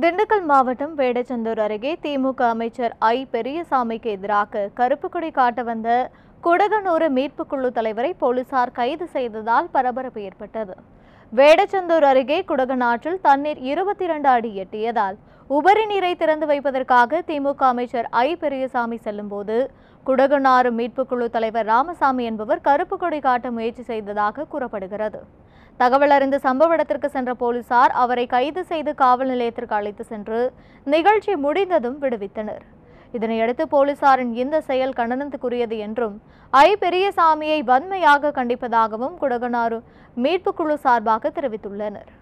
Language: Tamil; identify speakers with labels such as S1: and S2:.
S1: திண்டுக்கல் மாவட்டம் வேடச்சந்தூர் அருகே திமுக அமைச்சர் ஐ பெரியசாமிக்கு எதிராக கருப்புக்குடி காட்ட வந்த குடகனூர் மீட்பு குழு தலைவரை போலீசார் கைது செய்ததால் பரபரப்பு ஏற்பட்டது வேடச்சந்தூர் அருகே குடகன் ஆற்றில் தண்ணீர் இருபத்தி இரண்டு அடி எட்டியதால் உபரி நீரை திறந்து வைப்பதற்காக திமுக அமைச்சர் ஐ பெரியசாமி செல்லும்போது குடகுனாறு குழு தலைவர் ராமசாமி என்பவர் கருப்பு கொடி காட்ட முயற்சி செய்ததாக கூறப்படுகிறது தகவல் அறிந்து சம்பவ இடத்திற்கு சென்ற போலீசார் அவரை கைது செய்து காவல் நிலையத்திற்கு அழைத்து சென்று நிகழ்ச்சி முடிந்ததும் விடுவித்தனர் இதனையடுத்து போலீசாரின் இந்த செயல் கண்டனத்துக்குரியது என்றும் ஐ பெரியசாமியை வன்மையாக கண்டிப்பதாகவும் குடகனாறு மீட்புக்குழு சார்பாக தெரிவித்துள்ளனர்